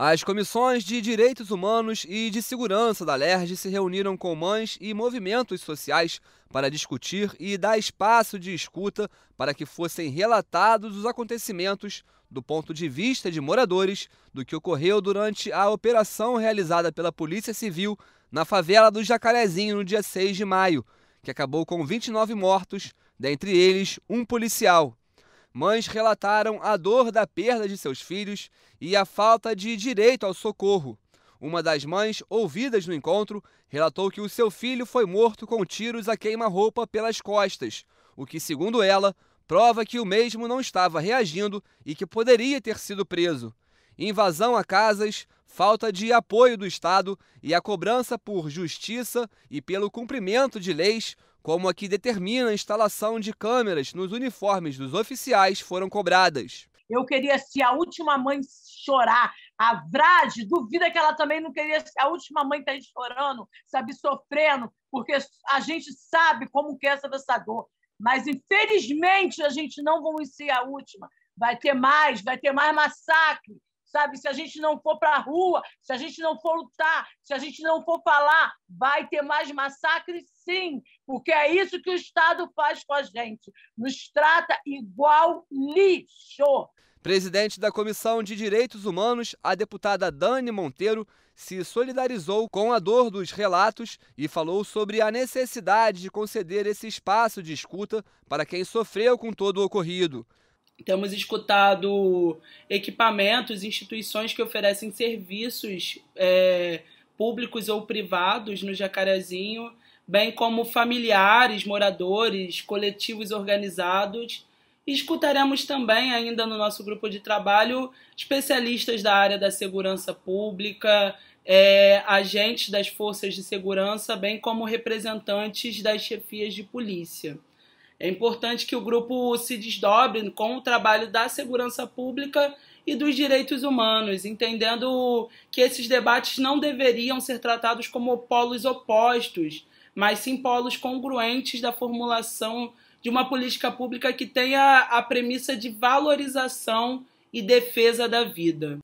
As comissões de Direitos Humanos e de Segurança da LERJ se reuniram com mães e movimentos sociais para discutir e dar espaço de escuta para que fossem relatados os acontecimentos do ponto de vista de moradores do que ocorreu durante a operação realizada pela Polícia Civil na favela do Jacarezinho no dia 6 de maio, que acabou com 29 mortos, dentre eles um policial mães relataram a dor da perda de seus filhos e a falta de direito ao socorro. Uma das mães ouvidas no encontro relatou que o seu filho foi morto com tiros a queima-roupa pelas costas, o que, segundo ela, prova que o mesmo não estava reagindo e que poderia ter sido preso. Invasão a casas, falta de apoio do Estado e a cobrança por justiça e pelo cumprimento de leis como a que determina a instalação de câmeras nos uniformes dos oficiais, foram cobradas. Eu queria ser a última mãe chorar. A Vrade, duvida que ela também não queria ser a última mãe está chorando, sabe, sofrendo, porque a gente sabe como que é essa, essa dor. Mas, infelizmente, a gente não vai ser a última. Vai ter mais, vai ter mais massacre, sabe? Se a gente não for para a rua, se a gente não for lutar, se a gente não for falar, vai ter mais massacres, sim, porque é isso que o Estado faz com a gente, nos trata igual lixo. Presidente da Comissão de Direitos Humanos, a deputada Dani Monteiro se solidarizou com a dor dos relatos e falou sobre a necessidade de conceder esse espaço de escuta para quem sofreu com todo o ocorrido. Temos escutado equipamentos, instituições que oferecem serviços é, públicos ou privados no Jacarezinho, bem como familiares, moradores, coletivos organizados. Escutaremos também, ainda no nosso grupo de trabalho, especialistas da área da segurança pública, é, agentes das forças de segurança, bem como representantes das chefias de polícia. É importante que o grupo se desdobre com o trabalho da segurança pública e dos direitos humanos, entendendo que esses debates não deveriam ser tratados como polos opostos, mas sim polos congruentes da formulação de uma política pública que tenha a premissa de valorização e defesa da vida.